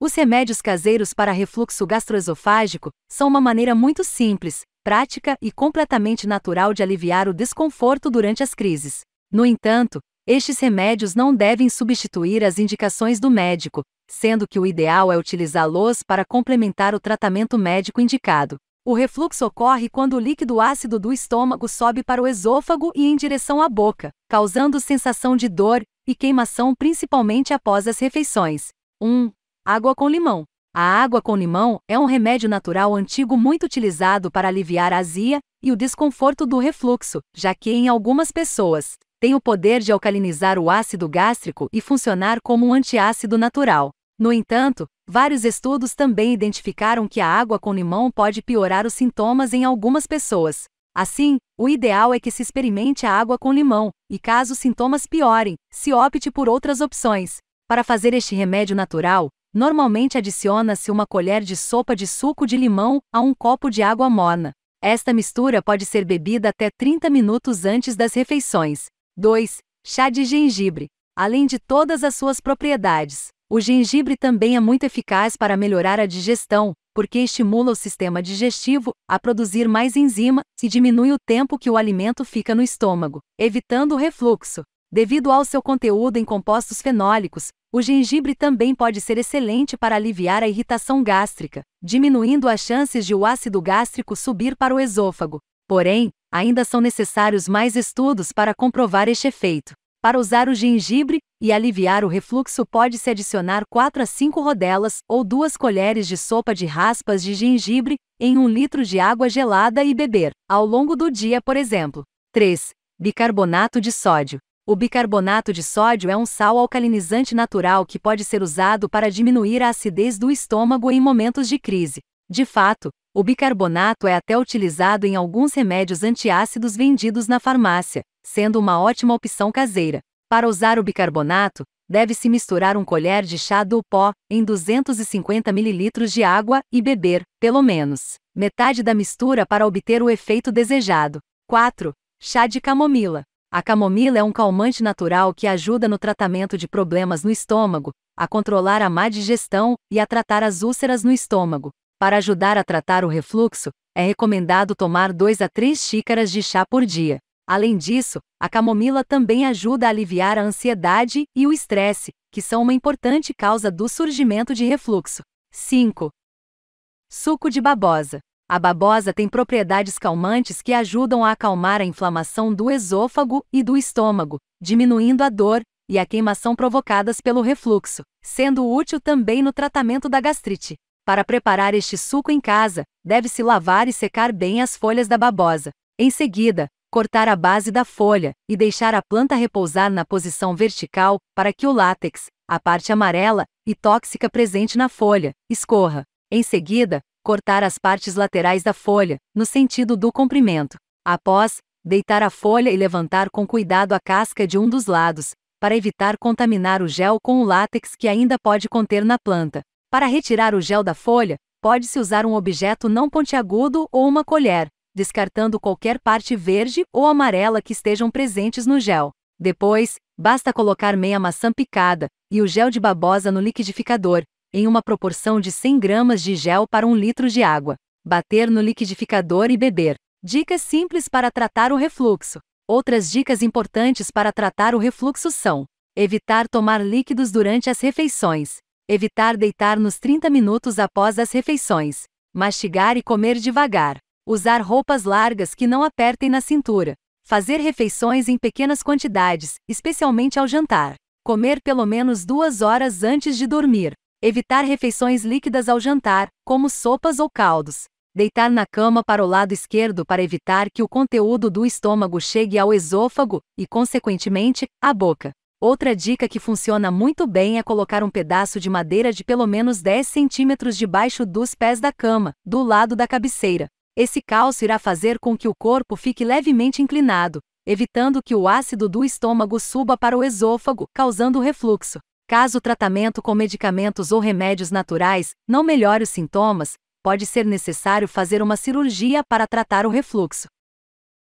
Os remédios caseiros para refluxo gastroesofágico são uma maneira muito simples, prática e completamente natural de aliviar o desconforto durante as crises. No entanto, estes remédios não devem substituir as indicações do médico, sendo que o ideal é utilizá-los para complementar o tratamento médico indicado. O refluxo ocorre quando o líquido ácido do estômago sobe para o esôfago e em direção à boca, causando sensação de dor e queimação principalmente após as refeições. 1. Um, Água com limão. A água com limão é um remédio natural antigo muito utilizado para aliviar a azia e o desconforto do refluxo, já que em algumas pessoas tem o poder de alcalinizar o ácido gástrico e funcionar como um antiácido natural. No entanto, vários estudos também identificaram que a água com limão pode piorar os sintomas em algumas pessoas. Assim, o ideal é que se experimente a água com limão, e caso os sintomas piorem, se opte por outras opções. Para fazer este remédio natural, Normalmente adiciona-se uma colher de sopa de suco de limão a um copo de água morna. Esta mistura pode ser bebida até 30 minutos antes das refeições. 2. Chá de gengibre. Além de todas as suas propriedades, o gengibre também é muito eficaz para melhorar a digestão, porque estimula o sistema digestivo a produzir mais enzima e diminui o tempo que o alimento fica no estômago, evitando o refluxo. Devido ao seu conteúdo em compostos fenólicos, o gengibre também pode ser excelente para aliviar a irritação gástrica, diminuindo as chances de o ácido gástrico subir para o esôfago. Porém, ainda são necessários mais estudos para comprovar este efeito. Para usar o gengibre e aliviar o refluxo, pode-se adicionar 4 a 5 rodelas ou 2 colheres de sopa de raspas de gengibre em 1 litro de água gelada e beber, ao longo do dia, por exemplo. 3. Bicarbonato de sódio. O bicarbonato de sódio é um sal alcalinizante natural que pode ser usado para diminuir a acidez do estômago em momentos de crise. De fato, o bicarbonato é até utilizado em alguns remédios antiácidos vendidos na farmácia, sendo uma ótima opção caseira. Para usar o bicarbonato, deve-se misturar um colher de chá do pó em 250 ml de água e beber, pelo menos, metade da mistura para obter o efeito desejado. 4. Chá de camomila. A camomila é um calmante natural que ajuda no tratamento de problemas no estômago, a controlar a má digestão e a tratar as úlceras no estômago. Para ajudar a tratar o refluxo, é recomendado tomar 2 a 3 xícaras de chá por dia. Além disso, a camomila também ajuda a aliviar a ansiedade e o estresse, que são uma importante causa do surgimento de refluxo. 5. Suco de babosa. A babosa tem propriedades calmantes que ajudam a acalmar a inflamação do esôfago e do estômago, diminuindo a dor e a queimação provocadas pelo refluxo, sendo útil também no tratamento da gastrite. Para preparar este suco em casa, deve-se lavar e secar bem as folhas da babosa. Em seguida, cortar a base da folha e deixar a planta repousar na posição vertical para que o látex, a parte amarela e tóxica presente na folha, escorra. Em seguida, cortar as partes laterais da folha, no sentido do comprimento. Após, deitar a folha e levantar com cuidado a casca de um dos lados, para evitar contaminar o gel com o látex que ainda pode conter na planta. Para retirar o gel da folha, pode-se usar um objeto não pontiagudo ou uma colher, descartando qualquer parte verde ou amarela que estejam presentes no gel. Depois, basta colocar meia maçã picada e o gel de babosa no liquidificador, em uma proporção de 100 gramas de gel para 1 litro de água. Bater no liquidificador e beber. Dicas simples para tratar o refluxo. Outras dicas importantes para tratar o refluxo são: evitar tomar líquidos durante as refeições, evitar deitar nos 30 minutos após as refeições, mastigar e comer devagar, usar roupas largas que não apertem na cintura, fazer refeições em pequenas quantidades, especialmente ao jantar, comer pelo menos duas horas antes de dormir, Evitar refeições líquidas ao jantar, como sopas ou caldos. Deitar na cama para o lado esquerdo para evitar que o conteúdo do estômago chegue ao esôfago e, consequentemente, à boca. Outra dica que funciona muito bem é colocar um pedaço de madeira de pelo menos 10 centímetros debaixo dos pés da cama, do lado da cabeceira. Esse calço irá fazer com que o corpo fique levemente inclinado, evitando que o ácido do estômago suba para o esôfago, causando refluxo. Caso o tratamento com medicamentos ou remédios naturais não melhore os sintomas, pode ser necessário fazer uma cirurgia para tratar o refluxo.